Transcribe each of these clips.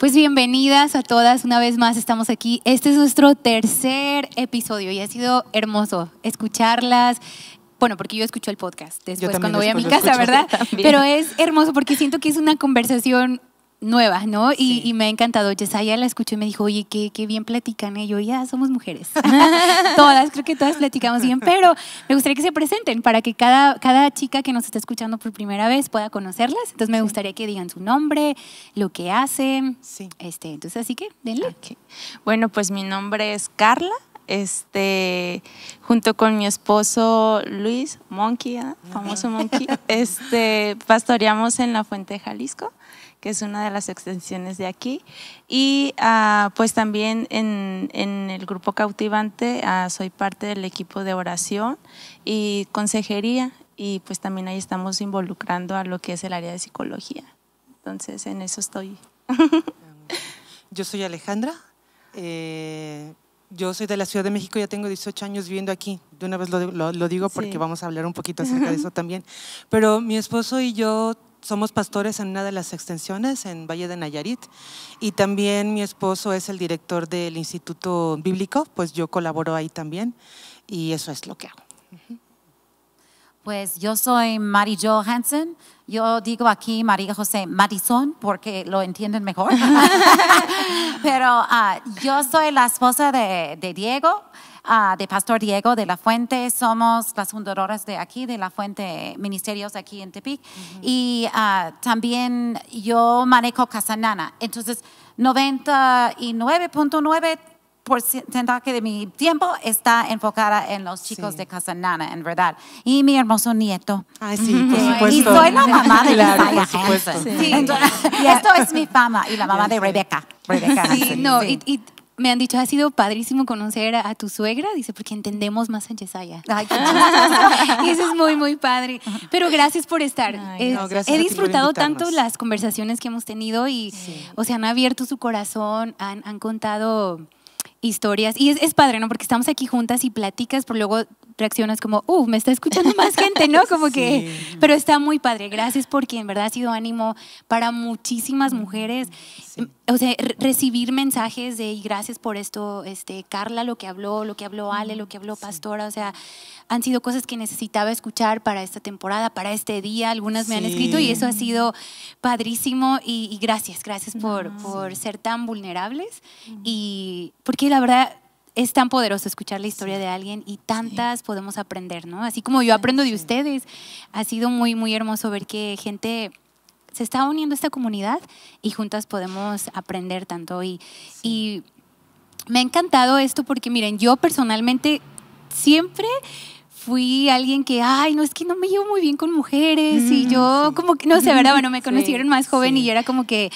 Pues bienvenidas a todas, una vez más estamos aquí. Este es nuestro tercer episodio y ha sido hermoso escucharlas. Bueno, porque yo escucho el podcast después cuando voy a mi casa, ¿verdad? Pero es hermoso porque siento que es una conversación nuevas, ¿no? Y, me ha encantado. Yesaya la escuchó y me dijo, oye, qué, bien platican. Y ya, somos mujeres. todas, creo que todas platicamos bien, pero me gustaría que se presenten para que cada, cada chica que nos está escuchando por primera vez pueda conocerlas. Entonces me gustaría que digan su nombre, lo que hacen. Sí. Este, entonces, así que, denle. Bueno, pues mi nombre es Carla. Este, junto con mi esposo Luis Monkey, ¿ah? famoso Monkey, este, pastoreamos en la Fuente de Jalisco que es una de las extensiones de aquí. Y ah, pues también en, el grupo cautivante ah, soy parte del equipo de oración y consejería y pues también ahí estamos involucrando a lo que es el área de psicología. Entonces en eso estoy. Yo soy Alejandra. Eh, yo soy de la Ciudad de México, ya tengo 18 años viviendo aquí. De una vez lo, digo porque vamos a hablar un poquito acerca de eso también. Pero mi esposo y yo somos pastores en una de las extensiones en Valle de Nayarit y también mi esposo es el director del Instituto Bíblico, pues yo colaboro ahí también y eso es lo que hago. Pues yo soy Mari Jo Hansen. Yo digo aquí María José Madison porque lo entienden mejor. Pero ah, yo soy la esposa de, de Diego. Ah, de Pastor Diego de la Fuente. Somos las fundadoras de aquí, de la Fuente Ministerios aquí en Tepic. Y ah, también yo manejo Casanana. Entonces, 99.9 de mi tiempo está enfocada en los chicos de Casanana, en verdad. Y mi hermoso nieto. Y soy la mamá de claro, Esto es mi fama y la mamá de Rebeca. y, me han dicho, ha sido padrísimo conocer a, tu suegra, dice, porque entendemos más a eso es muy, muy padre. Pero gracias por estar. he disfrutado tanto las conversaciones que hemos tenido y, o sea, han abierto su corazón, han, han contado historias. Y es, es padre, ¿no? Porque estamos aquí juntas y platicas, pero luego reaccionas como, uh, me está escuchando más gente, ¿no? Como que, pero está muy padre. Gracias porque en verdad ha sido ánimo para muchísimas mujeres. O sea, recibir mensajes de y gracias por esto, este, Carla, lo que habló, lo que habló Ale, lo que habló mm, Pastora, o sea, han sido cosas que necesitaba escuchar para esta temporada, para este día. Algunas me han escrito y eso ha sido padrísimo y, y gracias, gracias por, por ser tan vulnerables mm. y porque la verdad es tan poderoso escuchar la historia de alguien y tantas podemos aprender, ¿no? Así como yo aprendo de ustedes, ha sido muy, muy hermoso ver que gente se está uniendo a esta comunidad y juntas podemos aprender tanto. Y, y me ha encantado esto porque, miren, yo personalmente siempre fui alguien que, ay, no es que no me llevo muy bien con mujeres y mm, yo como que, no sé, ¿verdad? Bueno, me conocieron más joven y yo era como que,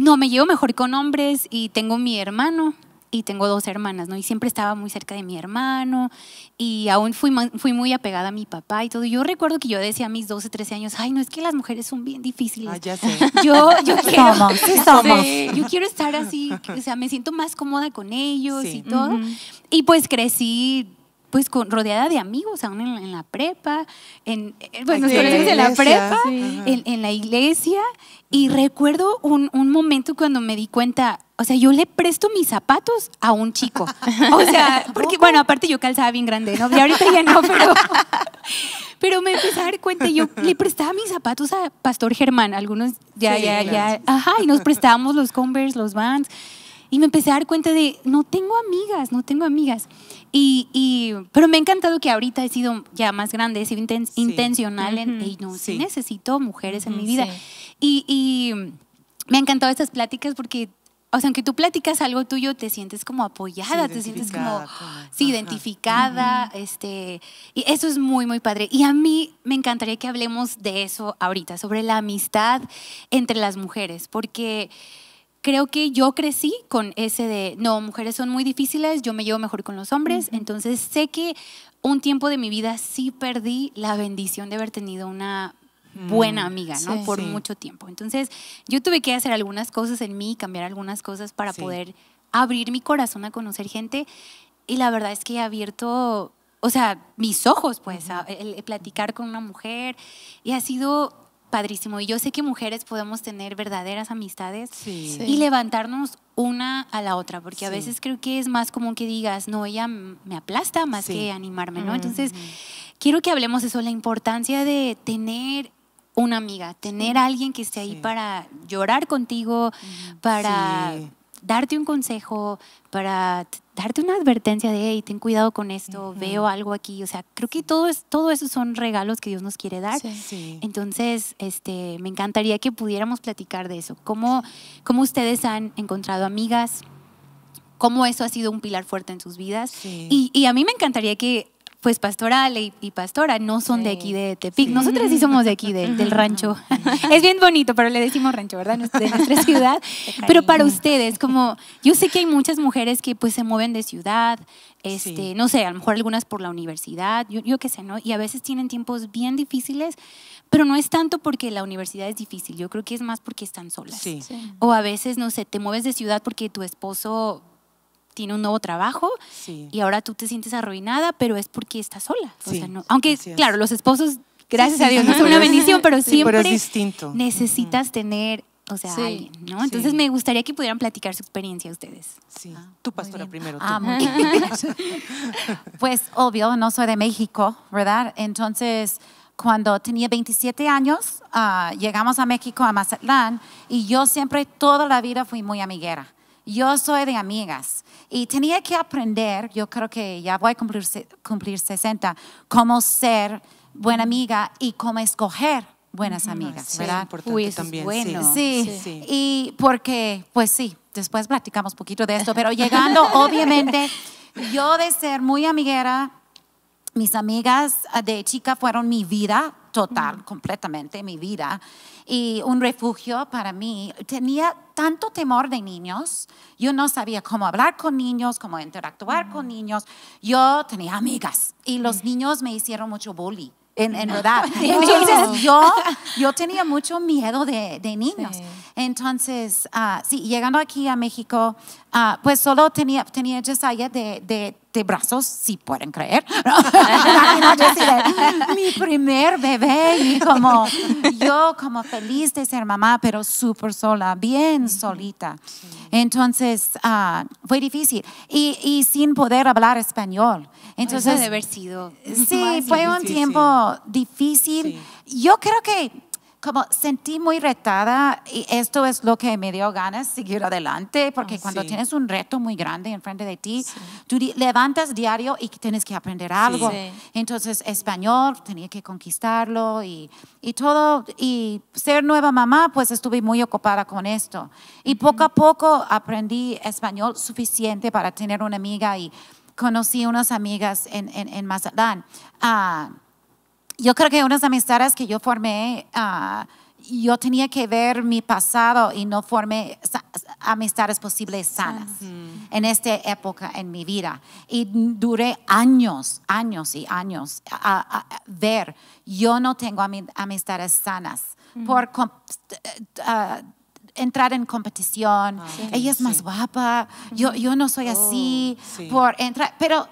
no, me llevo mejor con hombres y tengo mi hermano y tengo dos hermanas, ¿no? Y siempre estaba muy cerca de mi hermano y aún fui, fui muy apegada a mi papá y todo. Yo recuerdo que yo decía a mis 12, 13 años, ay, no, es que las mujeres son bien difíciles. Ah, ya sé. Yo, yo quiero... Somos, yo quiero estar así, o sea, me siento más cómoda con ellos y todo. Y pues crecí pues con, rodeada de amigos, aún en, la prepa, en, en la, iglesia, y recuerdo un, momento cuando me di cuenta, o sea, yo le presto mis zapatos a un chico. O sea, porque, bueno, aparte yo calzaba bien grande, ¿no? ahorita ya no, pero, pero me empecé a dar cuenta, yo le prestaba mis zapatos a Pastor Germán, algunos ya, ya, ya, ajá, y nos prestábamos los Converse, los Vans, y me empecé a dar cuenta de, no tengo amigas, no tengo amigas. Y, pero me ha encantado que ahorita he sido ya más grande, he sido intencional en, no, necesito mujeres en mi vida. Y, me han encantado estas pláticas porque o sea, aunque tú platicas algo tuyo, te sientes como apoyada, te sientes como, sí, identificada, este, y eso es muy, muy padre. Y a mí me encantaría que hablemos de eso ahorita, sobre la amistad entre las mujeres, porque creo que yo crecí con ese de, no, mujeres son muy difíciles, yo me llevo mejor con los hombres, entonces sé que un tiempo de mi vida sí perdí la bendición de haber tenido una mm, buena amiga, ¿no? Por mucho tiempo. Entonces, yo tuve que hacer algunas cosas en mí, cambiar algunas cosas para poder abrir mi corazón a conocer gente y la verdad es que he abierto, o sea, mis ojos, pues, a, platicar con una mujer y ha sido padrísimo. Y yo sé que mujeres podemos tener verdaderas amistades y levantarnos una a la otra, porque a veces creo que es más común que digas, no, ella me aplasta más que animarme, ¿no? Entonces, quiero que hablemos de eso, la importancia de tener una amiga, tener alguien que esté ahí para llorar contigo, para darte un consejo, para darte una advertencia de, hey, ten cuidado con esto, veo algo aquí. O sea, creo que todo, es, todo eso son regalos que Dios nos quiere dar. Entonces, este, me encantaría que pudiéramos platicar de eso. ¿Cómo, ustedes han encontrado amigas? cómo eso ha sido un pilar fuerte en sus vidas. y, a mí me encantaría que pues pastoral y, pastora no son de aquí de Tepic. Nosotras sí somos de aquí del rancho. es bien bonito, pero le decimos rancho, ¿verdad? De nuestra ciudad. Pero para ustedes, como yo sé que hay muchas mujeres que pues se mueven de ciudad, este, no sé, a lo mejor algunas por la universidad, yo, yo qué sé, ¿no? Y a veces tienen tiempos bien difíciles, pero no es tanto porque la universidad es difícil, yo creo que es más porque están solas. Sí. O a veces, no sé, te mueves de ciudad porque tu esposo tiene un nuevo trabajo y ahora tú te sientes arruinada, pero es porque estás sola. aunque, claro, los esposos, gracias a Dios, no es una bendición, pero siempre necesitas tener, o sea, alguien, ¿no? Entonces me gustaría que pudieran platicar su experiencia ustedes. Sí, ah, tú, pastora, primero. Ah, pues obvio, no soy de México, ¿verdad? Entonces cuando tenía 27 años, ah, llegamos a México, a Mazatlán, y yo siempre, toda la vida fui muy amiguera. Yo soy de amigas y tenía que aprender, yo creo que ya voy a cumplir, cumplir 60, cómo ser buena amiga y cómo escoger buenas amigas, ¿verdad? Importante también, Sí. Sí. sí. y porque, pues sí, después platicamos poquito de esto, pero llegando, obviamente, yo de ser muy amiguera, mis amigas de chica fueron mi vida, total, completamente, mi vida. Y un refugio para mí. Tenía tanto temor de niños. Yo no sabía cómo hablar con niños, cómo interactuar con niños. Yo tenía amigas y los niños me hicieron mucho bullying. En, verdad. yo, yo tenía mucho miedo de, niños. Entonces, ah, sí, llegando aquí a México, ah, pues solo tenía, tenía esa de, de de brazos, si pueden creer. mi primer bebé y como yo como feliz de ser mamá, pero súper sola, bien solita. Entonces ah, fue difícil y, sin poder hablar español. Entonces, haber sido. Sí, fue un tiempo difícil. Yo creo que como sentí muy retada y esto es lo que me dio ganas seguir adelante, porque ah, cuando tienes un reto muy grande enfrente de ti, tú levantas diario y tienes que aprender algo. Entonces, español, tenía que conquistarlo y, y, todo, y ser nueva mamá, pues estuve muy ocupada con esto. Y poco a poco aprendí español suficiente para tener una amiga y conocí unas amigas en, en, en Mazatlán. Ah, yo creo que unas amistades que yo formé, ah, yo tenía que ver mi pasado y no formé amistades posibles sanas en esta época en mi vida. Y duré años, años y años a, ver, yo no tengo amistades sanas por ah, entrar en competición. Ah, Ella es más guapa, yo, yo no soy así, oh, por entrar, pero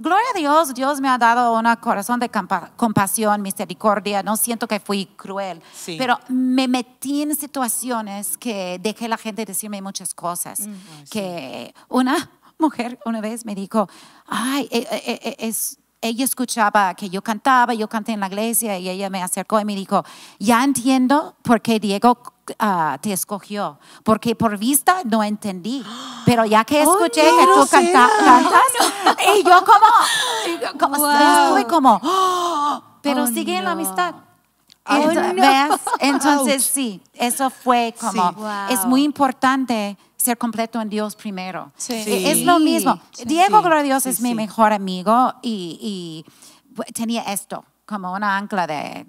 Gloria a Dios, Dios me ha dado un corazón de compasión, misericordia. No siento que fui cruel, pero me metí en situaciones que dejé la gente decirme muchas cosas. Mm, que una mujer una vez me dijo, ay, eh, eh, eh, es, ella escuchaba que yo cantaba, yo canté en la iglesia y ella me acercó y me dijo, ya entiendo por qué Diego ah, te escogió, porque por vista no entendí, pero ya que escuché que tú cantas, y yo como, como como, pero sigue en la amistad. Entonces, sí, eso fue como, es muy importante ser completo en Dios primero. Sí. E-, es lo mismo. Diego, gloria Dios, es mi mejor amigo y, tenía esto como una ancla de...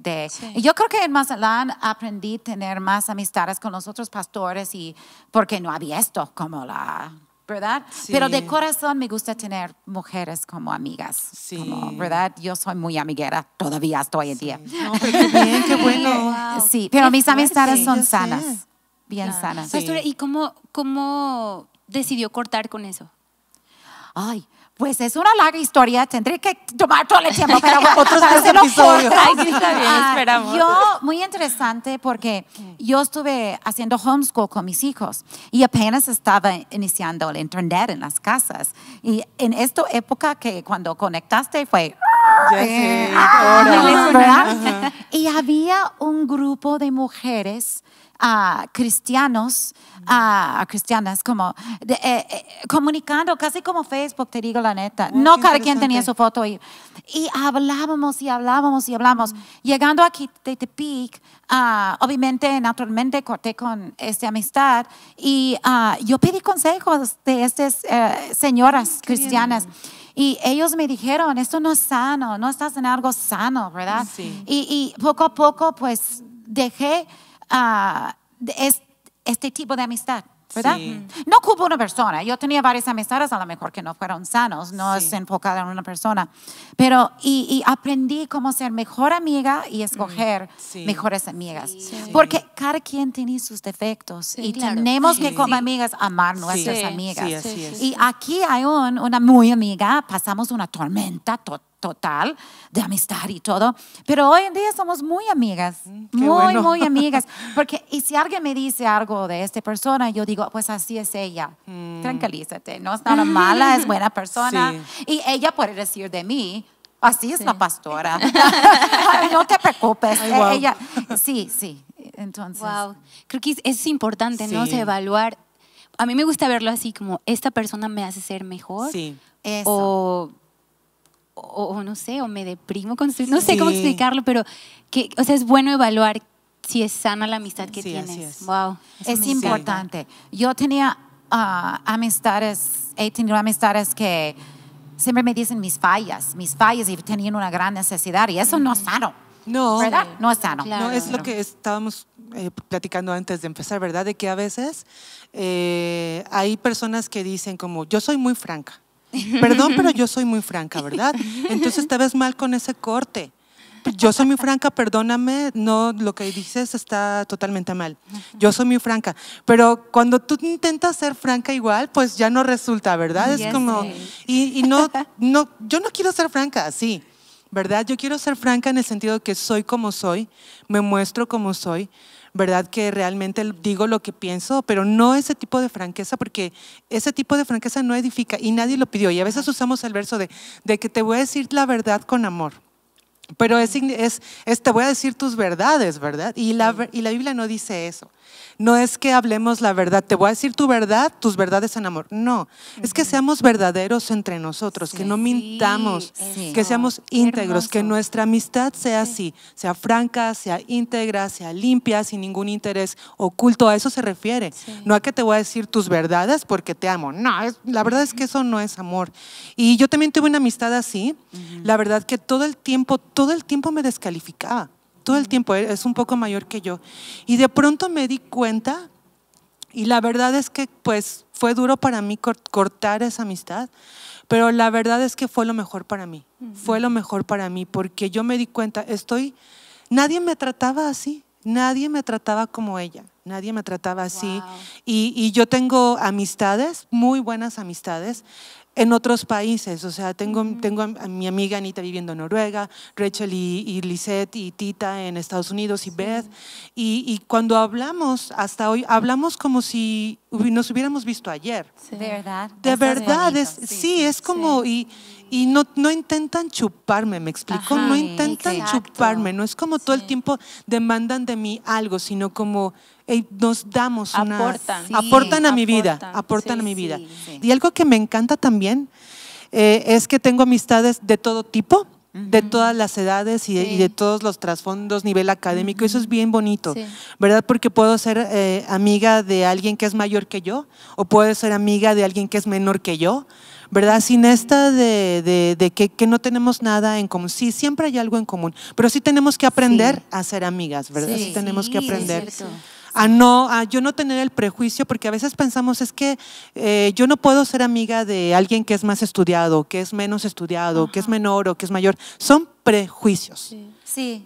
Yo creo que en Mazatlán aprendí a tener más amistades con los otros pastores y porque no había esto como la... ¿Verdad? Pero de corazón me gusta tener mujeres como amigas. Sí. Como, ¿Verdad? Yo soy muy amiguera, todavía hasta hoy en día. Sí, pero mis amistades son sanas bien sana. ¿y cómo, cómo decidió cortar con eso? Ay, pues es una larga historia, tendré que tomar todo el tiempo para otros episodios. Ah, yo, muy interesante porque yo estuve haciendo homeschool con mis hijos y apenas estaba iniciando el internet en las casas. Y en esta época que cuando conectaste fue... Y había un grupo de mujeres a cristianos, a, cristianas, como eh, eh, comunicando, casi como Facebook, te digo la neta. Oh, no cada quien tenía su foto. Y, y hablábamos y hablábamos y hablamos. Mm. Llegando aquí de Tepic, ah, obviamente, naturalmente, corté con esta amistad y ah, yo pedí consejos de estas eh, señoras cristianas. Y ellos me dijeron, esto no es sano, no estás en algo sano, ¿verdad? y poco a poco, pues dejé Ah, este tipo de amistad. ¿verdad? No culpo una persona. Yo tenía varias amistades a lo mejor que no fueron sanos, no se es en una persona. Pero, y, aprendí cómo ser mejor amiga y mm, escoger mejores amigas. Porque cada quien tiene sus defectos y tenemos que como amigas amar nuestras amigas. Y aquí hay una muy amiga, pasamos una tormenta total total de amistad y todo, pero hoy en día somos muy amigas, mm, muy, muy amigas, porque y si alguien me dice algo de esta persona, yo digo, pues así es ella, mm. tranquilízate, no es nada mala, es buena persona, y ella puede decir de mí, Así es la pastora. no te preocupes. E-, ella, sí, sí. Entonces. Creo que es importante, ¿no? evaluar. A mí me gusta verlo así, como esta persona me hace ser mejor. Sí. O o, no sé, o me deprimo, con, no sé cómo explicarlo, pero que, o sea, es bueno evaluar si es sana la amistad que tienes. es. Wow. es importante. Yo tenía ah, amistades, he tenido amistades que siempre me dicen mis fallas, mis fallas y tenían una gran necesidad y eso no es sano. No. ¿Verdad? No es sano. no, es lo que estábamos eh, platicando antes de empezar, ¿verdad? De que a veces eh, hay personas que dicen como, yo soy muy franca. Perdón, pero yo soy muy franca, ¿verdad? Entonces te ves mal con ese corte. Yo soy muy franca, perdóname, no lo que dices está totalmente mal. Yo soy muy franca, pero cuando tú intentas ser franca igual, pues ya no resulta, ¿verdad? Es como y, no no yo no quiero ser franca, así. ¿verdad? Yo quiero ser franca en el sentido de que soy como soy, me muestro como soy, ¿verdad? Que realmente digo lo que pienso, pero no ese tipo de franqueza, porque ese tipo de franqueza no edifica y nadie lo pidió. Y a veces usamos el verso de, que te voy a decir la verdad con amor. Pero es, te voy a decir tus verdades, ¿verdad? Y la, y la Biblia no dice eso. No es que hablemos la verdad, te voy a decir tu verdad, tus verdades en amor. No, es que seamos verdaderos entre nosotros, que no mintamos, que seamos íntegros, que nuestra amistad sea así, sea franca, sea íntegra, sea limpia, sin ningún interés oculto. A eso se refiere. No a que te voy a decir tus verdades porque te amo. No, la verdad es que eso no es amor. Y yo también tuve una amistad así. La verdad que todo el tiempo, todo todo el tiempo me descalificaba, todo el tiempo, eh, es un poco mayor que yo. Y de pronto me di cuenta, y la verdad es que pues fue duro para mí cortar esa amistad, pero la verdad es que fue lo mejor para mí, fue lo mejor para mí, porque yo me di cuenta, estoy, nadie me trataba así, nadie me trataba como ella, nadie me trataba así. y, yo tengo amistades, muy buenas amistades, en otros países. O sea, tengo, tengo a mi amiga Anita viviendo en Noruega, Rachel y, Lisette y Tita en Estados Unidos y Beth. Y, cuando hablamos hasta hoy, hablamos como si nos hubiéramos visto ayer. De verdad. De verdad, es, sí, es como... Y, y no, no intentan chuparme, me explico, no intentan chuparme, no es como todo el tiempo demandan de mí algo, sino como nos damos aportan, una... aportan, a mi vida, aportan a mi vida. y algo que me encanta también eh, es que tengo amistades de todo tipo, de todas las edades y de, todos los trasfondos, nivel académico, eso es bien bonito, ¿verdad? Porque puedo ser eh, amiga de alguien que es mayor que yo o puedo ser amiga de alguien que es menor que yo, ¿verdad? Sin esta de, que, no tenemos nada en común. Sí, siempre hay algo en común, pero sí tenemos que aprender a ser amigas, ¿verdad? Sí, tenemos que aprender a no, a yo no tener el prejuicio, porque a veces pensamos es que eh, yo no puedo ser amiga de alguien que es más estudiado, que es menos estudiado, que es menor o que es mayor. Son prejuicios. Sí.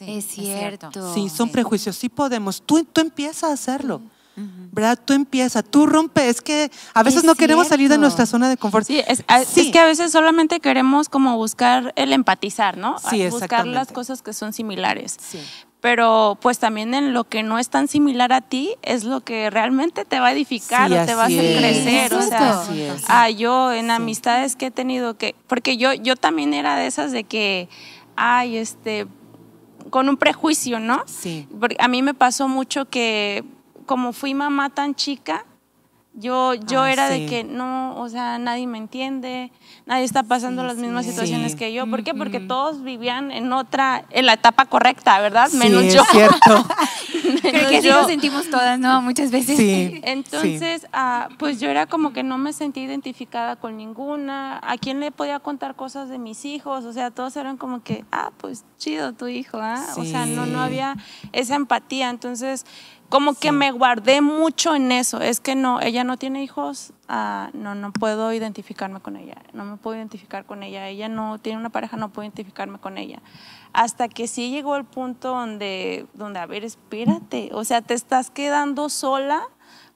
es, cierto. Sí, son prejuicios, sí podemos. Tú, tú empiezas a hacerlo. ¿Verdad? Tú empiezas, tú rompes. Es que a veces no queremos salir de nuestra zona de confort. Sí es, sí que a veces solamente queremos como buscar el empatizar, ¿no? Sí, Buscar las cosas que son similares. Sí pero pues también en lo que no es tan similar a ti es lo que realmente te va a edificar o te va a hacer crecer. O sea, ah, yo en amistades que he tenido que, porque yo, yo también era de esas de que, ay, este, con un prejuicio, ¿no? Sí. Porque a mí me pasó mucho que como fui mamá tan chica, yo, yo ah, era de que no, o sea, nadie me entiende, nadie está pasando las mismas situaciones que yo. ¿Por qué? Porque todos vivían en otra, en la etapa correcta, ¿verdad? Menos es Cierto. Creo que sí nos sentimos todas, ¿no? Muchas veces. Entonces, ah, pues yo era como que no me sentí identificada con ninguna. ¿A quién le podía contar cosas de mis hijos? O sea, todos eran como que, ah, pues chido tu hijo, ¿ah? O sea, no, no había esa empatía. Entonces, como que me guardé mucho en eso. Es que no, ella no tiene hijos, ah, no, no puedo identificarme con ella, no me puedo identificar con ella, ella no tiene una pareja, no puedo identificarme con ella. Hasta que sí llegó el punto donde, donde a ver, espérate, o sea, te estás quedando sola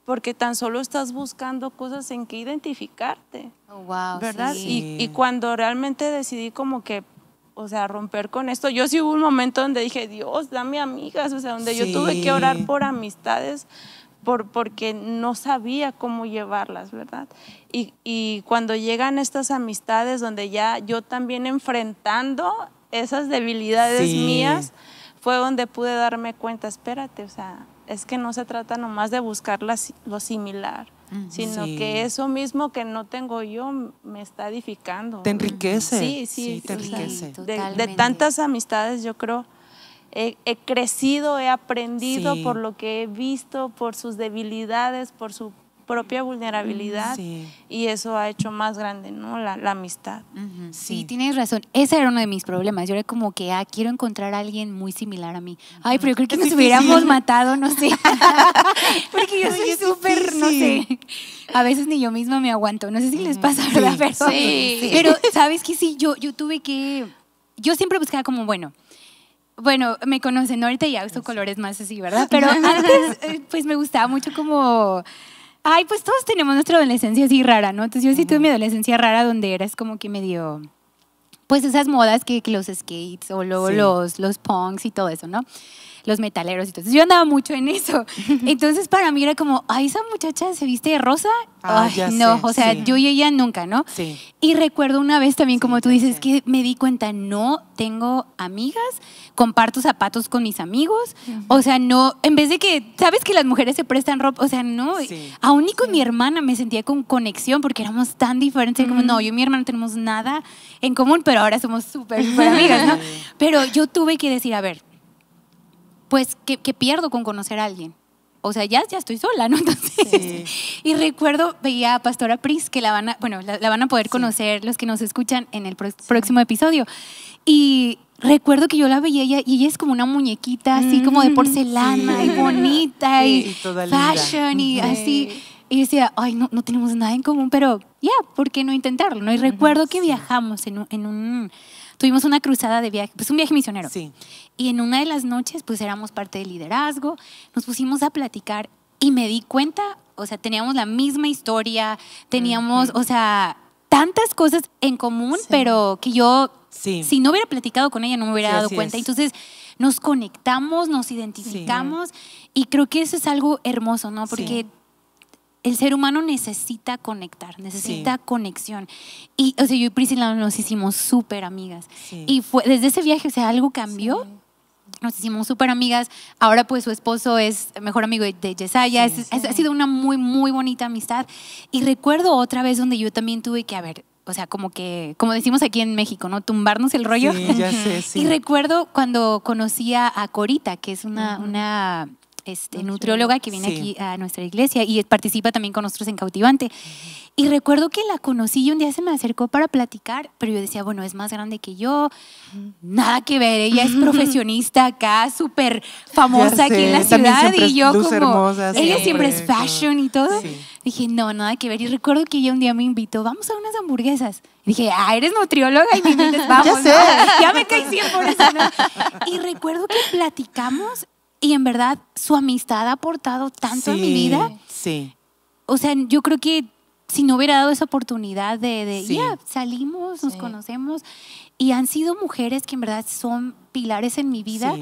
porque tan solo estás buscando cosas en que identificarte. Oh, wow, ¿Verdad? Y, y, cuando realmente decidí como que o sea, romper con esto. Yo sí hubo un momento donde dije, Dios, dame amigas, o sea, donde yo tuve que orar por amistades por, porque no sabía cómo llevarlas, ¿verdad? Y, y cuando llegan estas amistades donde ya yo también enfrentando esas debilidades mías, fue donde pude darme cuenta, espérate, o sea, es que no se trata nomás de buscar lo similar, sino que eso mismo que no tengo yo me está edificando. Te enriquece. Sí, sí, de, tantas amistades yo creo. He, crecido, he aprendido por lo que he visto, por sus debilidades, por su propia vulnerabilidad mm, y eso ha hecho más grande, ¿no? La, amistad. sí, tienes razón. Ese era uno de mis problemas. Yo era como que, ah, quiero encontrar a alguien muy similar a mí. Ay, pero yo creo que nos hubiéramos matado, no sé. Porque yo soy súper, no sé. A veces ni yo misma me aguanto. No sé si les pasa, ¿verdad? Pero, pero sabes que sí, yo, yo tuve que... Yo siempre buscaba como, bueno, bueno, me conocen ahorita ya uso colores más así, ¿verdad? Pero antes, eh, pues me gustaba mucho como Ay, pues todos tenemos nuestra adolescencia así rara, ¿no? Entonces yo sí tuve mi adolescencia rara donde eras como que medio, pues esas modas que, los skates o luego los, los punks y todo eso, ¿no? los metaleros. Entonces yo andaba mucho en eso. Entonces para mí era como, ay, esa muchacha se viste de rosa. Ah, no, o sea, yo y ella nunca, ¿no? Sí. Y recuerdo una vez también, como tú dices, que me di cuenta, no tengo amigas, comparto zapatos con mis amigos. O sea, no, en vez de que, ¿sabes que las mujeres se prestan ropa? O sea, no, aún ni con mi hermana me sentía con conexión porque éramos tan diferentes. Como, no, yo y mi hermana no tenemos nada en común, pero ahora somos súper, súper amigas, ¿no? Pero yo tuve que decir, a ver, pues, ¿qué, pierdo con conocer a alguien? O sea, ya, ya estoy sola, ¿no? Entonces, y recuerdo, veía a Pastora Pris, que la van a, bueno, la, van a poder conocer los que nos escuchan en el próximo episodio. Y recuerdo que yo la veía y ella, y ella es como una muñequita, así como de mm, porcelana y bonita y, toda fashion y así. Y decía, ay, no, no tenemos nada en común, pero ya, ¿por qué no intentarlo? ¿no? Y recuerdo que viajamos en un tuvimos una cruzada de viaje, pues un viaje misionero. Sí. Y en una de las noches, pues éramos parte del liderazgo, nos pusimos a platicar y me di cuenta, o sea, teníamos la misma historia, teníamos, o sea, tantas cosas en común, pero que yo, sí. si no hubiera platicado con ella, no me hubiera dado cuenta. Entonces, nos conectamos, nos identificamos y creo que eso es algo hermoso, ¿no? Porque el ser humano necesita conectar, necesita conexión. Y, o yo y Priscila nos hicimos súper amigas. Y fue desde ese viaje, o sea, algo cambió. Nos hicimos súper amigas. Ahora, pues, su esposo es mejor amigo de Yesaya. ha sido una muy, muy bonita amistad. Y recuerdo otra vez donde yo también tuve que, a ver, o sea, como que, como decimos aquí en México, ¿no? Tumbarnos el rollo. Y recuerdo cuando conocía a Corita, que es una este, nutrióloga que viene aquí a nuestra iglesia y participa también con nosotros en Cautivante. Y recuerdo que la conocí y un día se me acercó para platicar, pero yo decía, bueno, es más grande que yo, nada que ver, ella es profesionista acá, súper famosa aquí en la ciudad y yo como, ella siempre, es fashion y todo. Dije, no, nada que ver. Y recuerdo que ella un día me invitó, vamos a unas hamburguesas. dije, ah, eres nutrióloga y me dices vamos. Ya, ya me caí 100 Y recuerdo que platicamos y en verdad, su amistad ha aportado tanto a mi vida. Sí. O sea, yo creo que si no hubiera dado esa oportunidad de, ya, salimos, nos conocemos. Y han sido mujeres que en verdad son pilares en mi vida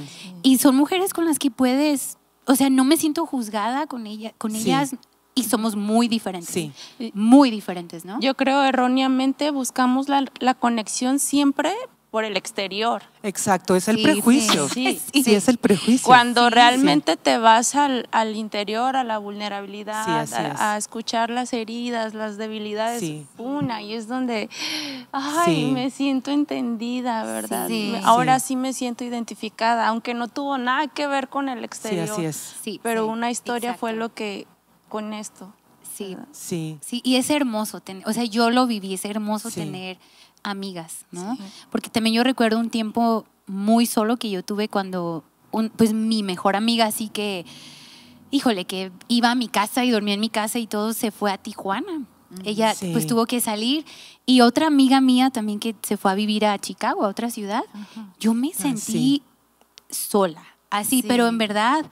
y son mujeres con las que puedes, o sea, no me siento juzgada con, ella, con ellas y somos muy diferentes. Sí. Muy diferentes, ¿no? Yo creo erróneamente buscamos la, la conexión siempre por el exterior. Exacto, es el prejuicio. Sí, sí, es el prejuicio. Cuando realmente te vas al, interior, a la vulnerabilidad, a, escuchar las heridas, las debilidades, una, y es donde, ay, me siento entendida, ¿verdad? Ahora sí. me siento identificada, aunque no tuvo nada que ver con el exterior. Sí, así es. Pero una historia fue lo que, con esto. Sí. Sí. Sí, y es hermoso, tener, o sea, yo lo viví, es hermoso tener amigas, ¿no? Porque también yo recuerdo un tiempo muy solo que yo tuve cuando, pues mi mejor amiga, así que, híjole, que iba a mi casa y dormía en mi casa y todo se fue a Tijuana. Ella pues tuvo que salir y otra amiga mía también que se fue a vivir a Chicago, a otra ciudad. Yo me ah, sentí sola, así, pero en verdad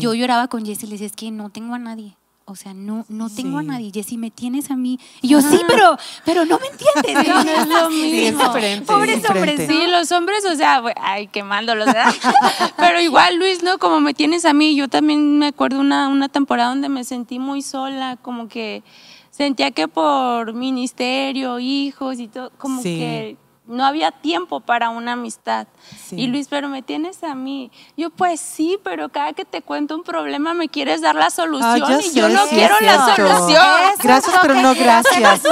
yo lloraba con Jessy y le decía, es que no tengo a nadie o sea, no, no tengo a nadie, Jessy, me tienes a mí. yo, sí, pero, pero no me entiendes. no es lo mismo. Sí, es Pobres Sí, los hombres, o sea, ay, qué malo, pero igual, Luis, ¿no? Como me tienes a mí, yo también me acuerdo una, una temporada donde me sentí muy sola, como que sentía que por ministerio, hijos y todo, como que no había tiempo para una amistad. Y Luis, pero me tienes a mí. Yo, pues sí, pero cada que te cuento un problema me quieres dar la solución y yo no quiero la solución. gracias, pero no gracias.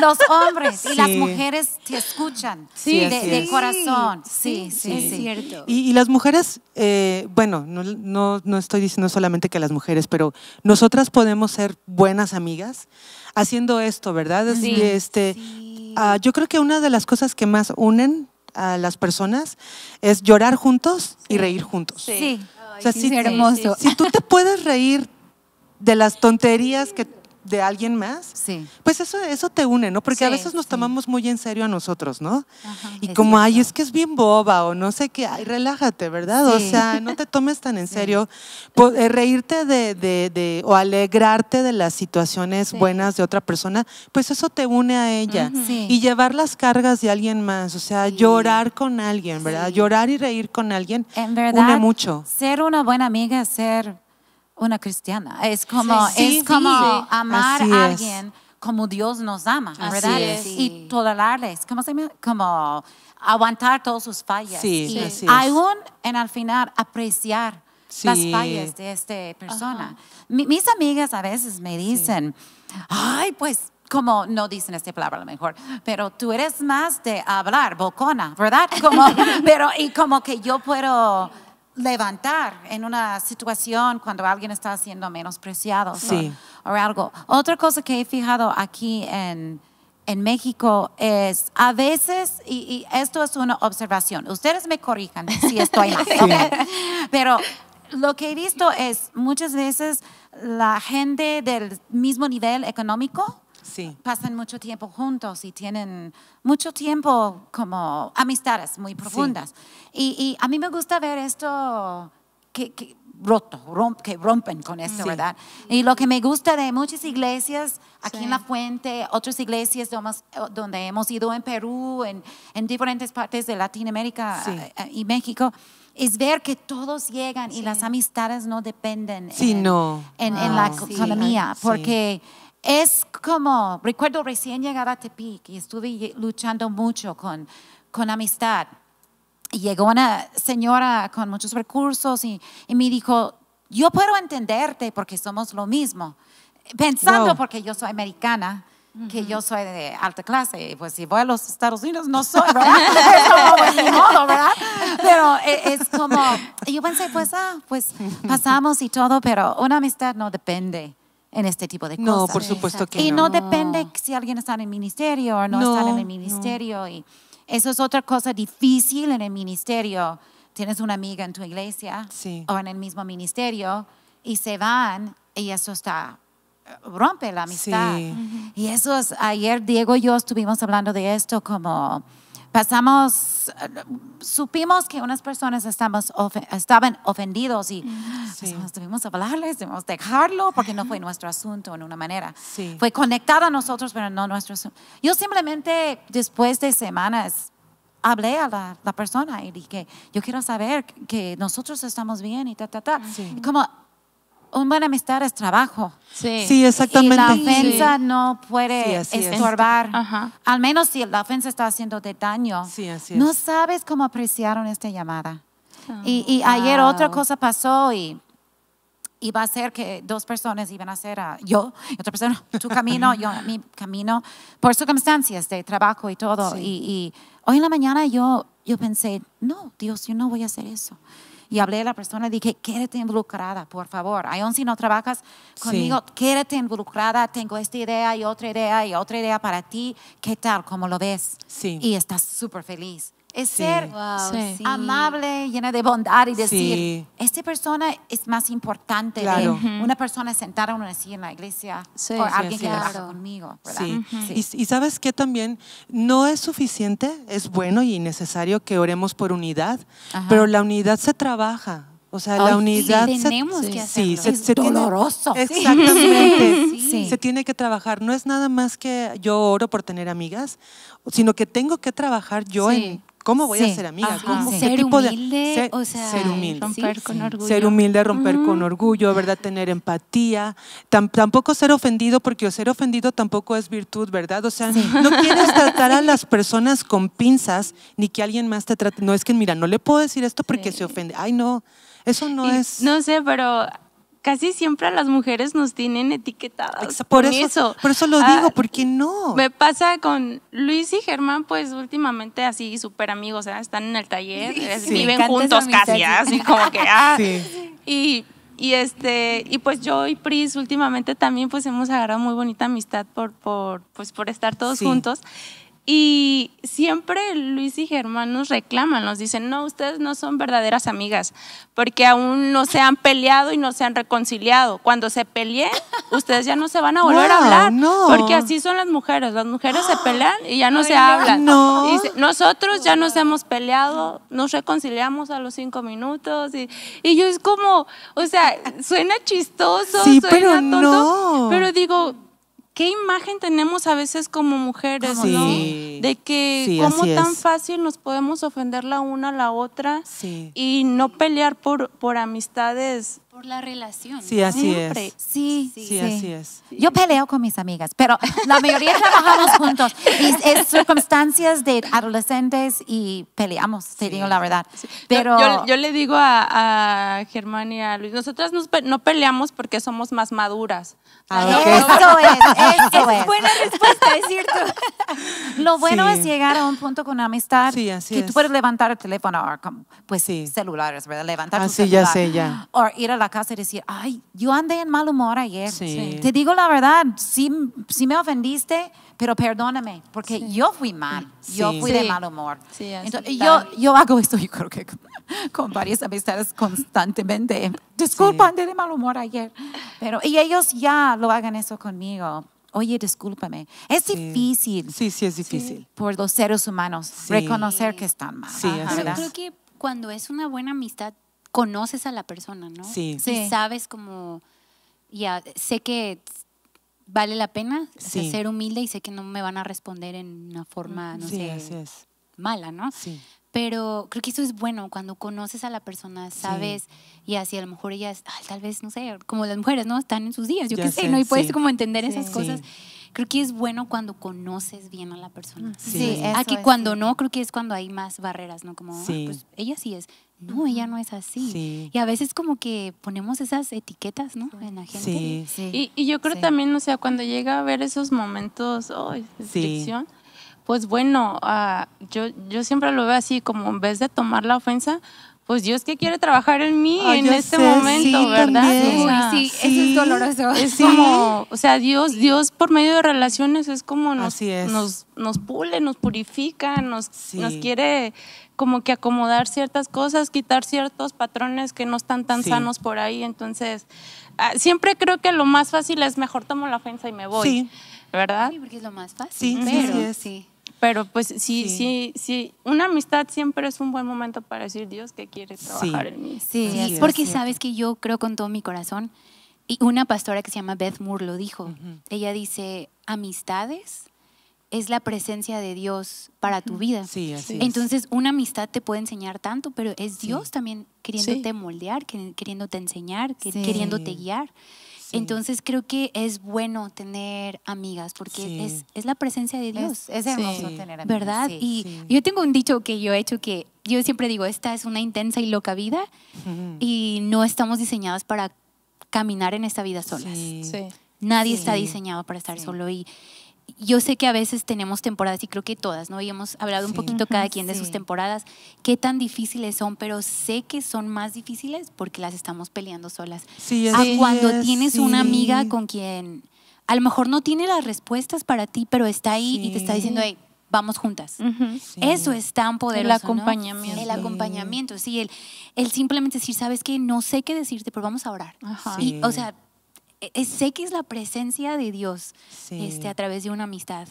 Los hombres y las mujeres te escuchan sí, de, corazón. Sí, sí, es cierto. Y, las mujeres, eh, bueno, no, estoy diciendo solamente que las mujeres, pero nosotras podemos ser buenas amigas haciendo esto, ¿verdad? Este, Ah, yo creo que una de las cosas que más unen a las personas es llorar juntos y reír juntos. Sí, Es hermoso. si tú te puedes reír de las tonterías que de alguien más, sí. pues eso, eso te une, ¿no? Porque a veces nos tomamos muy en serio a nosotros, ¿no? y como, ay, es que es bien boba o no sé qué, ay, relájate, ¿verdad? O sea, no te tomes tan en serio. Pues, eh, reírte de, o alegrarte de las situaciones buenas de otra persona, pues eso te une a ella. Y llevar las cargas de alguien más, o sea, llorar con alguien, ¿verdad? Llorar y reír con alguien en verdad, une mucho. Ser una buena amiga, ser una cristiana. Es como, es como amar a alguien como Dios nos ama, ¿verdad? Y tolerarles, ¿cómo se llama? Como aguantar todas sus fallas. Y sí. Aún en al final apreciar las fallas de esta persona. mis amigas a veces me dicen, ay, pues como no dicen esta palabra a lo mejor, pero tú eres más de hablar, bocona, ¿verdad? Como, pero y como que yo puedo levantar en una situación cuando alguien está siendo menospreciado o, algo. Otra cosa que he fijado aquí en, en México es a veces, y, esto es una observación, ustedes me corrijan si estoy mal, pero lo que he visto es muchas veces la gente del mismo nivel económico pasan mucho tiempo juntos y tienen mucho tiempo como amistades muy profundas. Y, a mí me gusta ver esto que, roto, que rompen con esto, ¿verdad? Y lo que me gusta de muchas iglesias aquí en La Fuente, otras iglesias eh, donde hemos ido en Perú, en, diferentes partes de Latinoamérica eh, eh, y México, es ver que todos llegan y las amistades no dependen en, en la ah, economía, porque es como, recuerdo recién llegada a Tepic y estuve luchando mucho con, amistad. Y llegó una señora con muchos recursos y, me dijo, yo puedo entenderte porque somos lo mismo. Pensando porque yo soy americana, que yo soy de alta clase, Y pues si voy a los Estados Unidos no soy, Pero e-, es como, yo pensé, pues, ah, pues pasamos y todo, pero una amistad no depende en este tipo de cosas. No, por supuesto que y no. Y no depende si alguien está en el ministerio o no, está en el ministerio. Y eso es otra cosa difícil en el ministerio. Tienes una amiga en tu iglesia o en el mismo ministerio y se van y eso está eh, rompe la amistad. Y eso es, ayer Diego y yo estuvimos hablando de esto como pasamos, supimos que unas personas estaban ofendidos y nos mm, pues, debimos oh, hablarles, debemos dejarlo porque no fue nuestro asunto en una manera. Fue conectado a nosotros, pero no nuestro asunto. Yo simplemente después de semanas hablé a la, persona y dije, yo quiero saber que nosotros estamos bien y ta, ta, ta. Sí. como un buen amistad es trabajo. Sí, exactamente. Y la ofensa no puede estorbar. Al menos si la ofensa está haciendo daño. Así no sabes cómo apreciaron esta llamada. Ah. y, ayer otra cosa pasó y iba a ser que dos personas iban a ser a yo y otra persona, tu camino, yo mi camino, por circunstancias de trabajo y todo. Y, y, hoy en la mañana yo, yo pensé, no, Dios, yo no voy a hacer eso y hablé a la persona, y dije, quédate involucrada, por favor. Aún si no trabajas conmigo, quédate involucrada, tengo esta idea y otra idea y otra idea para ti. ¿Qué tal? ¿Cómo lo ves? Sí. Y estás súper feliz es ser amable, llena de bondad y decir, esta persona es más importante que una persona sentada en una silla en la iglesia o alguien que trabaja conmigo. ¿verdad? y, sabes que también no es suficiente, es bueno y necesario que oremos por unidad, pero la unidad se trabaja. O sea, la unidad se, es exactamente. Se tiene que trabajar. No es nada más que yo oro por tener amigas, sino que tengo que trabajar yo en ¿Cómo voy a ser amiga? ¿Cómo, ser humilde, humilde. Romper con orgullo. Ser humilde, romper con orgullo, ¿verdad? Tener empatía. tampoco ser ofendido, porque ser ofendido tampoco es virtud, ¿verdad? O sea, no quieres tratar a las personas con pinzas, ni que alguien más te trate. No, es que mira, no le puedo decir esto porque se ofende. Ay, no, eso no es... No sé, pero casi siempre las mujeres nos tienen etiquetadas. Por, eso, Por eso lo ah, digo, porque no. Me pasa con Luis y Germán, pues últimamente así súper amigos, ¿eh? están en el taller, viven juntos casi, ¿eh? así como que, ah. Y, este, y pues yo y Pris últimamente también pues hemos agarrado muy bonita amistad por, por, pues por estar todos juntos. Y siempre Luis y Germán nos reclaman, nos dicen, no, ustedes no son verdaderas amigas, porque aún no se han peleado y no se han reconciliado. Cuando se peleen, ustedes ya no se van a volver a hablar, porque así son las mujeres. Las mujeres se pelean y ya no se hablan. nosotros ya nos hemos peleado, nos reconciliamos a los cinco minutos y, yo es como, o sea, suena chistoso, suena tonto, pero digo, qué imagen tenemos a veces como mujeres, ¿no? De que cómo tan fácil nos podemos ofender la una a la otra y no pelear por, por amistades por la relación. Sí, así es. Sí, sí, así es. Yo peleo con mis amigas, pero la mayoría trabajamos juntos. Y es circunstancias de adolescentes y peleamos, te digo la verdad. Pero yo, le digo a, a, Germán y a Luis, nosotras no peleamos porque somos más maduras. Ah, es, es. Buena respuesta, es cierto. Lo bueno es llegar a un punto con amistad sí, así que tú puedes levantar el teléfono, o ah, como, pues sí. celulares, ¿verdad? Levantar así, ah, celular. ya sé, ya. O ir a la casa y decir, ay, yo andé en mal humor ayer. Sí. Te digo la verdad, si, si me ofendiste, pero perdóname, porque yo fui mal, yo fui de mal humor. Entonces, yo, yo hago esto, yo creo que con varias amistades constantemente. Disculpan, de mal humor ayer. Pero, y ellos ya lo hagan eso conmigo oye, discúlpame. Es difícil. Sí, sí, es difícil. Por los seres humanos reconocer que están mal. Sí, Yo creo que cuando es una buena amistad, conoces a la persona, ¿no? Sí. sí. Y sabes como, ya, sé que vale la pena ser humilde y sé que no me van a responder en una forma, no sé, mala, ¿no? Sí. Pero creo que eso es bueno, cuando conoces a la persona, sabes, y así a lo mejor ella tal vez, no sé, como las mujeres, ¿no? Están en sus días, yo qué sé, ¿no? Y puedes como entender esas cosas. Creo que es bueno cuando conoces bien a la persona. Ah, sí, Aquí cuando no, creo que es cuando hay más barreras, ¿no? Como, ah, pues ella sí es, no, ella no es así. Y a veces como que ponemos esas etiquetas, ¿no? En la gente. Sí, sí. Y, y, yo creo también, o sea, cuando llega a ver esos momentos oh, pues bueno, ah, yo, yo siempre lo veo así, como en vez de tomar la ofensa, pues Dios que quiere trabajar en mí en este momento, ¿verdad? sí, sí, eso es doloroso. Es como, o sea, Dios, Dios por medio de relaciones es como nos, nos, nos pule, nos purifica, nos, nos quiere como que acomodar ciertas cosas, quitar ciertos patrones que no están tan sanos por ahí. Entonces, ah, siempre creo que lo más fácil es mejor tomo la ofensa y me voy. ¿Verdad? Sí, porque es lo más fácil. Sí, sí, sí. Pero pues sí, sí, sí, Una amistad siempre es un buen momento para decir, Dios, que quiere trabajar en mí. Sí, porque sabes que yo creo con todo mi corazón, y una pastora que se llama Beth Moore lo dijo, ella dice, amistades es la presencia de Dios para tu vida. Sí, así Entonces, una amistad te puede enseñar tanto, pero es Dios también queriéndote moldear, queriéndote enseñar, queriéndote guiar. Entonces creo que es bueno tener amigas porque es, la presencia de Dios. Es, hermoso tener amigas. ¿Verdad? y yo tengo un dicho que yo he hecho que yo siempre digo, esta es una intensa y loca vida y no estamos diseñadas para caminar en esta vida solas. Nadie está diseñado para estar solo y yo sé que a veces tenemos temporadas y creo que todas, ¿no? Y hemos hablado un poquito cada quien de sus temporadas, qué tan difíciles son, pero sé que son más difíciles porque las estamos peleando solas. Sí, cuando tienes una amiga con quien a lo mejor no tiene las respuestas para ti, pero está ahí y te está diciendo, hey, vamos juntas. Eso es tan poderoso. El acompañamiento. El acompañamiento, sí. El, simplemente decir, sabes que no sé qué decirte, pero vamos a orar. o sea, eh, eh, sé que es la presencia de Dios este, a través de una amistad.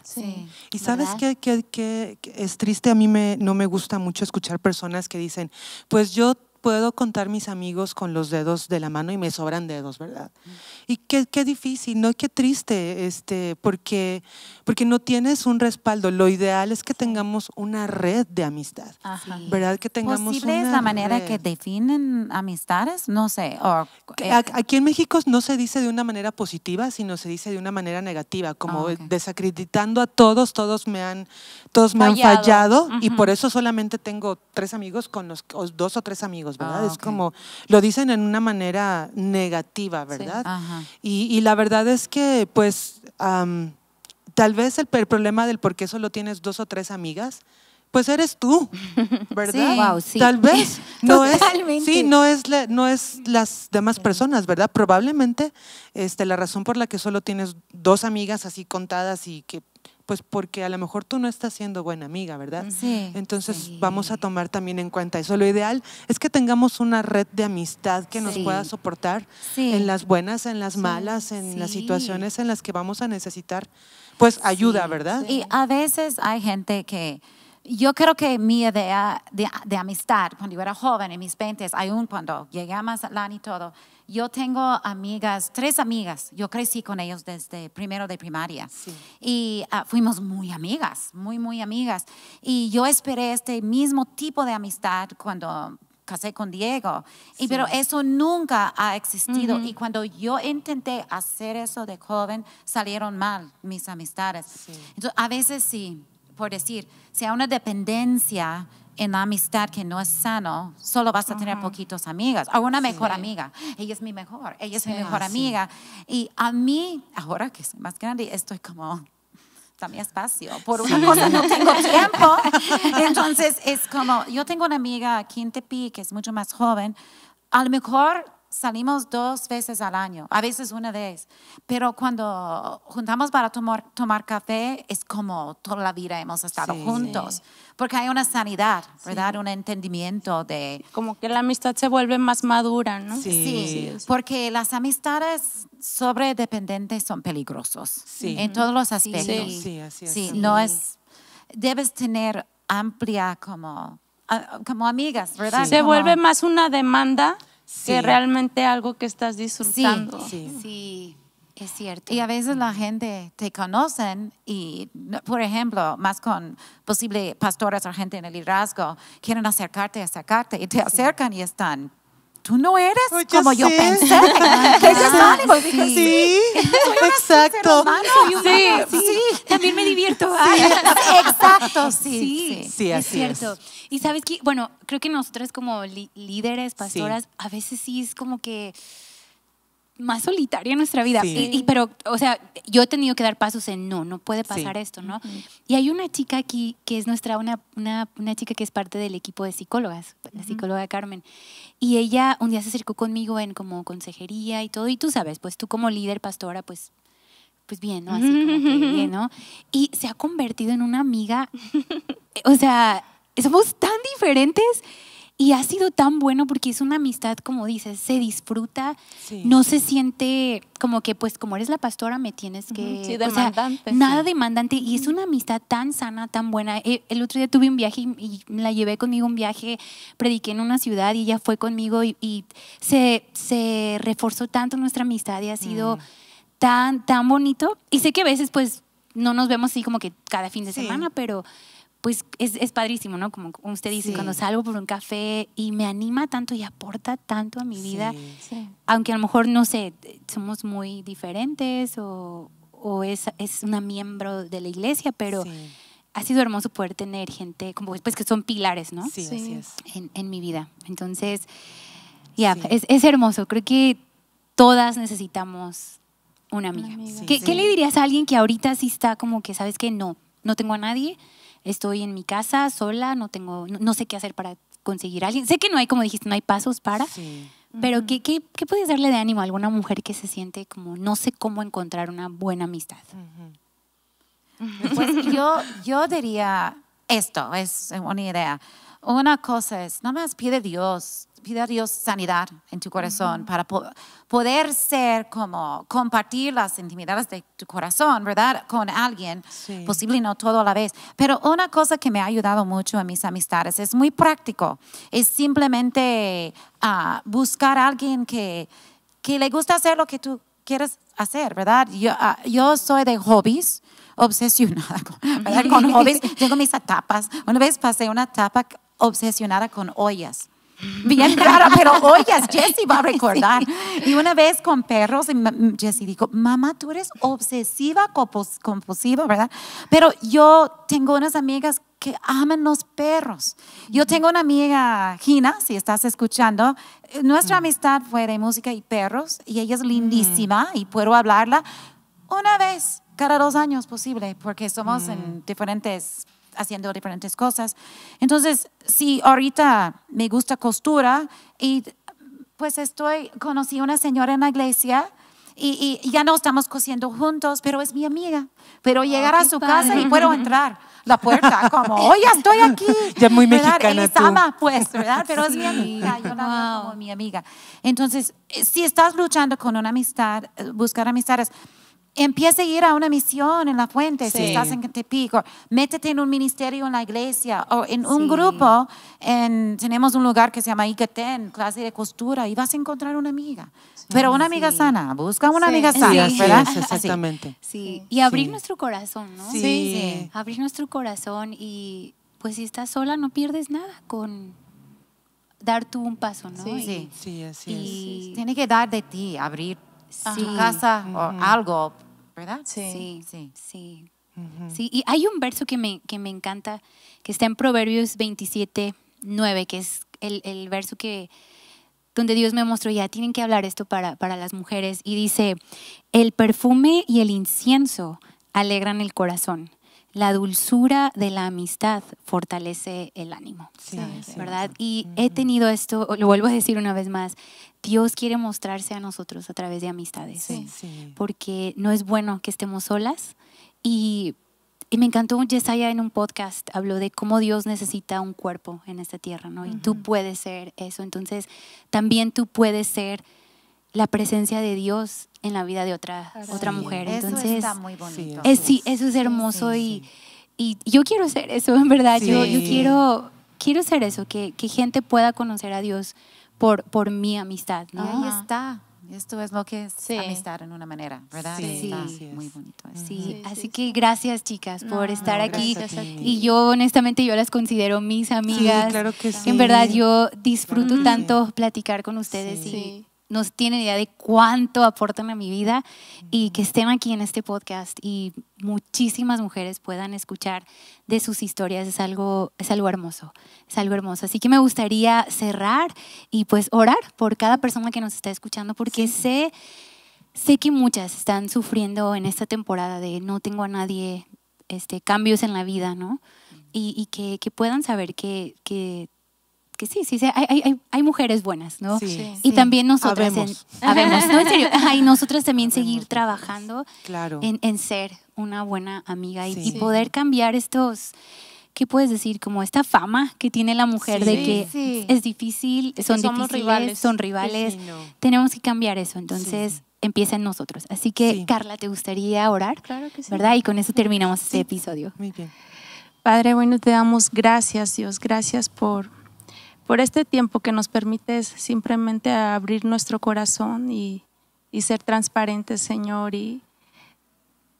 Y sabes que, es triste, a mí me, no me gusta mucho escuchar personas que dicen, pues yo puedo contar mis amigos con los dedos de la mano y me sobran dedos, ¿verdad? Mm. Y qué, qué difícil, ¿no? Qué triste, este, porque, porque no tienes un respaldo. Lo ideal es que tengamos una red de amistad, ¿verdad? Que tengamos ¿Posible es la manera que definen amistades? No sé. Eh, aquí en México no se dice de una manera positiva, sino se dice de una manera negativa, como ah, desacreditando a todos, todos me han, todos me fallado. han fallado y por eso solamente tengo tres amigos con los, dos o tres amigos, Ah, es como, lo dicen en una manera negativa, ¿verdad? y, la verdad es que, pues, tal vez el, problema del por qué solo tienes dos o tres amigas, pues eres tú, ¿verdad? Tal vez no es, sí, no es, no es las demás personas, ¿verdad? Probablemente, este, la razón por la que solo tienes dos amigas así contadas y que pues porque a lo mejor tú no estás siendo buena amiga, ¿verdad? Sí. Entonces vamos a tomar también en cuenta eso. Lo ideal es que tengamos una red de amistad que nos pueda soportar en las buenas, en las malas, en las situaciones en las que vamos a necesitar, pues ayuda, ¿verdad? Y a veces hay gente que... Yo creo que mi idea de, amistad, cuando yo era joven, en mis 20, aún cuando llegué a Mazatlán y todo, yo tengo amigas, tres amigas, yo crecí con ellos desde primero de primaria y ah, fuimos muy amigas, muy, muy amigas. Y yo esperé este mismo tipo de amistad cuando casé con Diego, y, pero eso nunca ha existido. Y cuando yo intenté hacer eso de joven, salieron mal mis amistades. Entonces, a veces sí, por decir, sea una dependencia en la amistad que no es sano, solo vas a tener poquitos amigas, o una mejor amiga. Ella es mi mejor, ella es mi mejor amiga. Y a mí, ahora que soy más grande, estoy como, también espacio. Por una cosa no tengo tiempo. Entonces es como, yo tengo una amiga aquí en Tepi que es mucho más joven. A lo mejor salimos dos veces al año, a veces una vez, pero cuando juntamos para tomar, café es como toda la vida hemos estado juntos, porque hay una sanidad, ¿verdad? Un entendimiento de... Como que la amistad se vuelve más madura, ¿no? Sí, porque las amistades sobredependentes son peligrosos en todos los aspectos. Sí, así es. Sí, no es... Debes tener amplia como ah, como amigas, ¿verdad? Se vuelve más una demanda si realmente algo que estás disfrutando. Sí, sí, Es cierto. Y a veces la gente te conocen y, por ejemplo, más con posible pastores o gente en el liderazgo, quieren acercarte, acercarte y te acercan y están tú no eres pues como yo pensé. Ellos ah, sí, sí, exacto. sí, sí, también me divierto. exacto, sí. Sí, es cierto. Y sabes que, bueno, creo que nosotras como líderes, pastoras, a veces sí es como que más solitaria en nuestra vida. pero, o sea, yo he tenido que dar pasos en no, no puede pasar esto, ¿no? Y hay una chica aquí que es nuestra, una, una, una chica que es parte del equipo de psicólogas, la psicóloga Carmen. Y ella un día se acercó conmigo en como consejería y todo. Y tú sabes, pues tú como líder, pastora, pues pues bien, ¿no? Así como bien, ¿no? Y se ha convertido en una amiga, o sea, somos tan diferentes y ha sido tan bueno porque es una amistad, como dices, se disfruta, no se siente como que, pues como eres la pastora, me tienes que... Sí, demandante. Nada demandante. Y es una amistad tan sana, tan buena. E, el otro día tuve un viaje y la llevé conmigo un viaje, prediqué en una ciudad y ella fue conmigo y, se, se reforzó tanto nuestra amistad y ha sido mm. tan, tan bonito. Y sé que a veces, pues, no nos vemos así como que cada fin de semana, pero pues, es, es padrísimo, ¿no? Como usted dice, cuando salgo por un café y me anima tanto y aporta tanto a mi vida, aunque a lo mejor, no sé, somos muy diferentes o, es, una miembro de la iglesia, pero ha sido hermoso poder tener gente, como pues que son pilares, ¿no? Sí, así es. En, mi vida. Entonces, ya, es, hermoso. Creo que todas necesitamos una amiga. ¿Qué, ¿Qué, le dirías a alguien que ahorita sí está como que sabes que no, no tengo a nadie, estoy en mi casa sola, no tengo, no, sé qué hacer para conseguir a alguien. Sé que no hay, como dijiste, no hay pasos para, pero ¿qué, qué, qué puedes darle de ánimo a alguna mujer que se siente como no sé cómo encontrar una buena amistad? Pues yo, yo diría esto, es una idea. Una cosa es, nada más pide Dios, Dios sanidad en tu corazón para poder ser como compartir las intimidades de tu corazón, ¿verdad? Con alguien, posiblemente posible no todo a la vez. Pero una cosa que me ha ayudado mucho a mis amistades es muy práctico, es simplemente ah, buscar a alguien que, que le gusta hacer lo que tú quieres hacer, ¿verdad? Yo, ah, yo soy de hobbies obsesionada con hobbies. Tengo mis etapas. Una vez pasé una etapa obsesionada con ollas bien rara, pero oigas, Jessie va a recordar. Y una vez con perros, Jessie dijo, mamá, tú eres obsesiva, compulsiva, ¿verdad? Pero yo tengo unas amigas que aman los perros. Yo tengo una amiga, Gina, si estás escuchando, eh, nuestra amistad fue de música y perros, y ella es mm. lindísima, y puedo hablarla una vez cada dos años posible, porque somos en mm. diferentes haciendo diferentes cosas. Entonces, si ahorita me gusta costura y pues estoy, conocí una señora en la iglesia y, ya no estamos cosiendo juntos, pero es mi amiga. Pero oh, llegar a su casa y puedo entrar la puerta, como, hoy estoy aquí. Ya muy mexicana Elisama, pues, ¿verdad? Pero es mi amiga, yo la mi amiga. Entonces, eh, si estás luchando con una amistad, eh, buscar amistades, Empieza a ir a una misión en la fuente, si estás en Tepico, métete en un ministerio en la iglesia o en un grupo, tenemos un lugar que se llama Iketen, clase de costura, y vas a encontrar una amiga, pero una amiga sana, busca una amiga sana, ¿verdad? exactamente. Sí. Y abrir nuestro corazón, ¿no? Sí. Abrir nuestro corazón y pues si estás sola no pierdes nada con dar tú un paso, ¿no? Sí, sí, así es. Tiene que dar de ti, abrir tu casa o algo ¿verdad? Sí. Sí. Sí. y hay un verso que me, que me encanta, que está en Proverbios 27, 9, que es el, el verso que, donde Dios me mostró, ya tienen que hablar esto para, para, las mujeres, y dice, el perfume y el incienso alegran el corazón, la dulzura de la amistad fortalece el ánimo, ¿verdad? Y he tenido esto, lo vuelvo a decir una vez más, Dios quiere mostrarse a nosotros a través de amistades, porque no es bueno que estemos solas y me encantó Yesaya en un podcast, habló de cómo Dios necesita un cuerpo en esta tierra, ¿no? Y tú puedes ser eso. Entonces, también tú puedes ser la presencia de Dios en la vida de otra, otra mujer. Eso Entonces, está muy bonito. Es, sí, eso es hermoso y, y, yo quiero ser eso, en verdad. Yo, yo quiero, quiero ser eso, que, que, gente pueda conocer a Dios por, por mi amistad. ahí está. Esto es lo que es amistad en una manera, ¿verdad? Sí, sí. muy bonito. Sí. así que gracias chicas por estar aquí. Y yo honestamente yo las considero mis amigas. claro que sí. En verdad yo disfruto tanto platicar con ustedes y no tienen idea de cuánto aportan a mi vida y que estén aquí en este podcast y muchísimas mujeres puedan escuchar de sus historias es algo es algo hermoso, es algo hermoso. Así que me gustaría cerrar y pues orar por cada persona que nos está escuchando porque sé sé que muchas están sufriendo en esta temporada de no tengo a nadie, este cambios en la vida, ¿no? Mm. Y, que, puedan saber que, que que sí, sí, hay, hay, hay mujeres buenas, ¿no? Sí, y también nosotras, habemos. En, habemos, no, en serio, nosotras también seguir trabajando claro. en, ser una buena amiga y, poder cambiar estos, ¿qué puedes decir? Como esta fama que tiene la mujer de que es difícil, son difíciles, rivales. son rivales. Tenemos que cambiar eso. Entonces, empieza en nosotros. Así que, Carla, ¿te gustaría orar? Claro que sí. ¿Verdad? Y con eso terminamos este episodio. Muy Padre, bueno, te damos gracias, Dios. Gracias por por este tiempo que nos permite simplemente abrir nuestro corazón y, ser transparentes, Señor. Y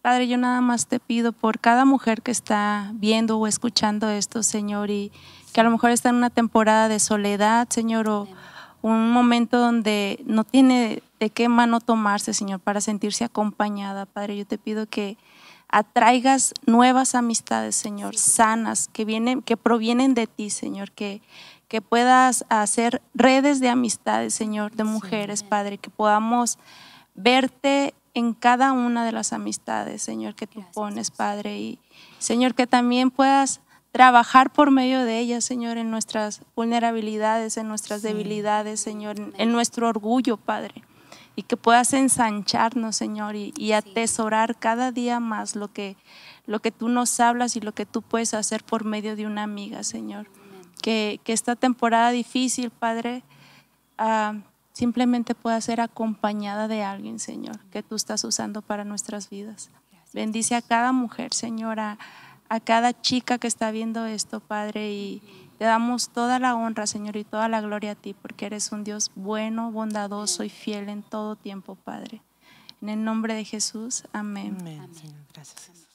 Padre, yo nada más te pido por cada mujer que está viendo o escuchando esto, Señor, y que a lo mejor está en una temporada de soledad, Señor, o un momento donde no tiene de qué mano tomarse, Señor, para sentirse acompañada. Padre, yo te pido que atraigas nuevas amistades, Señor, sanas, que, vienen, que provienen de ti, Señor, que que puedas hacer redes de amistades, Señor, de mujeres, Padre, que podamos verte en cada una de las amistades, Señor, que tú pones, Padre, y Señor, que también puedas trabajar por medio de ellas, Señor, en nuestras vulnerabilidades, en nuestras debilidades, Señor, en, nuestro orgullo, Padre, y que puedas ensancharnos, Señor, y, atesorar cada día más lo que, lo que tú nos hablas y lo que tú puedes hacer por medio de una amiga, Señor que, esta temporada difícil, Padre, ah, simplemente pueda ser acompañada de alguien, Señor, que tú estás usando para nuestras vidas. Bendice a cada mujer, Señora, a cada chica que está viendo esto, Padre, y te damos toda la honra, Señor, y toda la gloria a ti, porque eres un Dios bueno, bondadoso y fiel en todo tiempo, Padre. En el nombre de Jesús, amén. amén, Señor,